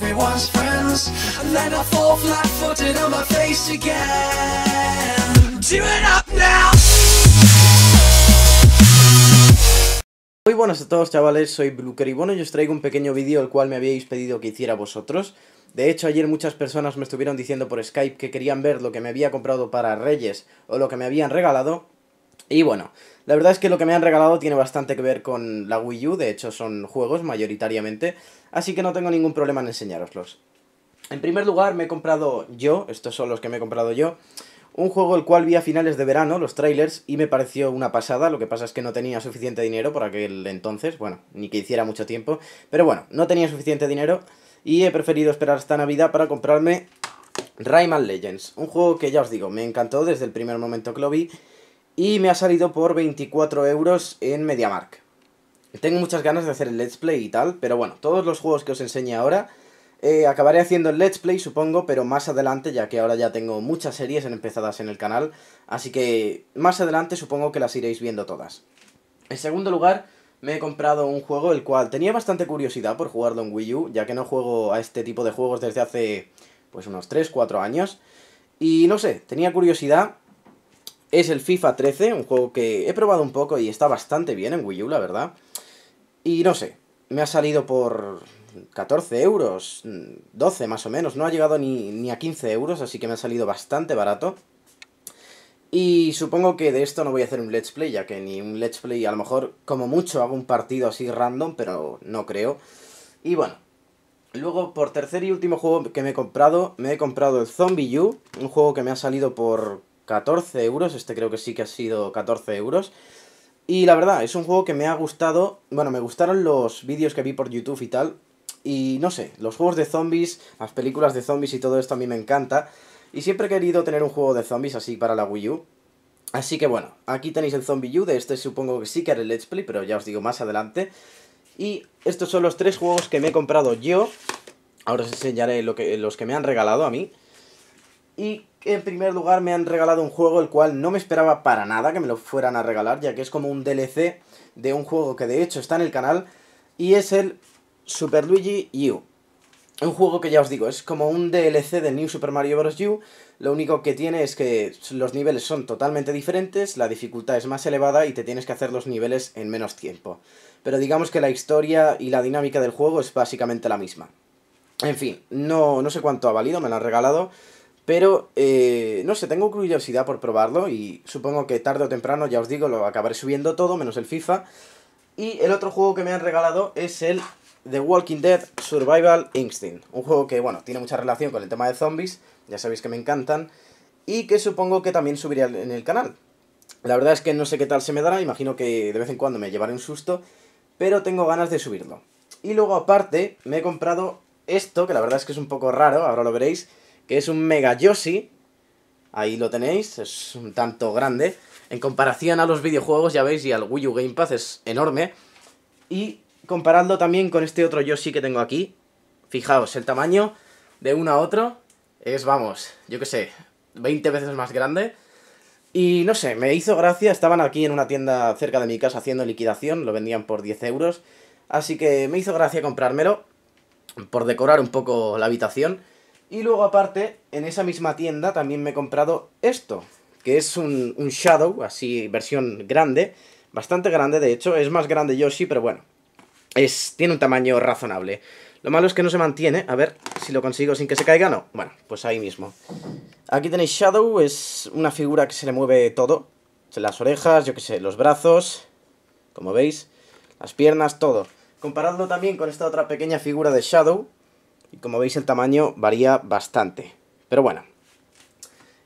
Muy buenas a todos chavales, soy Blue Caribono y os traigo un pequeño vídeo el cual me habíais pedido que hiciera vosotros de hecho, ayer muchas personas me estuvieron diciendo por Skype que querían ver lo que me había comprado para Reyes o lo que me habían regalado, y bueno, la verdad es que lo que me han regalado tiene bastante que ver con la Wii U, de hecho son juegos mayoritariamente, así que no tengo ningún problema en enseñároslos. En primer lugar me he comprado yo, estos son los que me he comprado yo, un juego el cual vi a finales de verano, los trailers, y me pareció una pasada, lo que pasa es que no tenía suficiente dinero por aquel entonces, bueno, ni que hiciera mucho tiempo, pero bueno, no tenía suficiente dinero y he preferido esperar hasta Navidad para comprarme Rayman Legends, un juego que ya os digo, me encantó desde el primer momento que lo vi, y me ha salido por 24 euros en MediaMark. Tengo muchas ganas de hacer el Let's Play y tal, pero bueno, todos los juegos que os enseñe ahora eh, acabaré haciendo el Let's Play, supongo, pero más adelante, ya que ahora ya tengo muchas series empezadas en el canal, así que más adelante supongo que las iréis viendo todas. En segundo lugar, me he comprado un juego el cual tenía bastante curiosidad por jugarlo en Wii U, ya que no juego a este tipo de juegos desde hace pues unos 3-4 años, y no sé, tenía curiosidad es el FIFA 13, un juego que he probado un poco y está bastante bien en Wii U, la verdad. Y no sé, me ha salido por 14 euros, 12 más o menos, no ha llegado ni, a 15 euros, así que me ha salido bastante barato. Y supongo que de esto no voy a hacer un let's play, ya que ni un let's play, a lo mejor como mucho hago un partido así random, pero no creo. Y bueno, luego por tercer y último juego que me he comprado, me he comprado el Zombie U, un juego que me ha salido por 14 euros, este creo que sí que ha sido 14 euros. Y la verdad, es un juego que me ha gustado, bueno, me gustaron los vídeos que vi por YouTube y tal, y no sé, los juegos de zombies, las películas de zombies y todo esto a mí me encanta, y siempre he querido tener un juego de zombies así para la Wii U. Así que bueno, aquí tenéis el Zombie U, de este supongo que sí que haré el Let's Play, pero ya os digo más adelante. Y estos son los tres juegos que me he comprado yo, ahora os enseñaré lo que, los que me han regalado a mí. Y en primer lugar me han regalado un juego el cual no me esperaba para nada que me lo fueran a regalar, ya que es como un DLC de un juego que de hecho está en el canal, y es el Super Luigi U. Un juego que ya os digo, es como un DLC de New Super Mario Bros. U, lo único que tiene es que los niveles son totalmente diferentes, la dificultad es más elevada y te tienes que hacer los niveles en menos tiempo. Pero digamos que la historia y la dinámica del juego es básicamente la misma. En fin, no, no sé cuánto ha valido, me lo han regalado, pero, eh, no sé, tengo curiosidad por probarlo y supongo que tarde o temprano, ya os digo, lo acabaré subiendo todo, menos el FIFA. Y el otro juego que me han regalado es el The Walking Dead Survival Instinct. Un juego que, bueno, tiene mucha relación con el tema de zombies, ya sabéis que me encantan, y que supongo que también subiré en el canal. La verdad es que no sé qué tal se me dará, imagino que de vez en cuando me llevaré un susto, pero tengo ganas de subirlo. Y luego aparte, me he comprado esto, que la verdad es que es un poco raro, ahora lo veréis, que es un Mega Yoshi. Ahí lo tenéis, es un tanto grande. En comparación a los videojuegos, ya veis, y al Wii U Game Pass es enorme. Y comparando también con este otro Yoshi que tengo aquí, fijaos, el tamaño de uno a otro es, vamos, yo que sé, 20 veces más grande. Y no sé, me hizo gracia, estaban aquí en una tienda cerca de mi casa haciendo liquidación, lo vendían por 10 euros, así que me hizo gracia comprármelo por decorar un poco la habitación. Y luego aparte, en esa misma tienda también me he comprado esto, que es un, Shadow, así versión grande, bastante grande de hecho, es más grande Yoshi, pero bueno, es, tiene un tamaño razonable. Lo malo es que no se mantiene, a ver si lo consigo sin que se caiga, no. Bueno, pues ahí mismo. Aquí tenéis Shadow, es una figura que se le mueve todo, las orejas, yo qué sé, los brazos, como veis, las piernas, todo. Comparadlo también con esta otra pequeña figura de Shadow, y como veis el tamaño varía bastante. Pero bueno.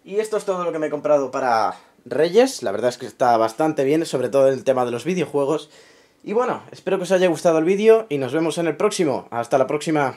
Y esto es todo lo que me he comprado para Reyes. La verdad es que está bastante bien, sobre todo el tema de los videojuegos. Y bueno, espero que os haya gustado el vídeo y nos vemos en el próximo. Hasta la próxima.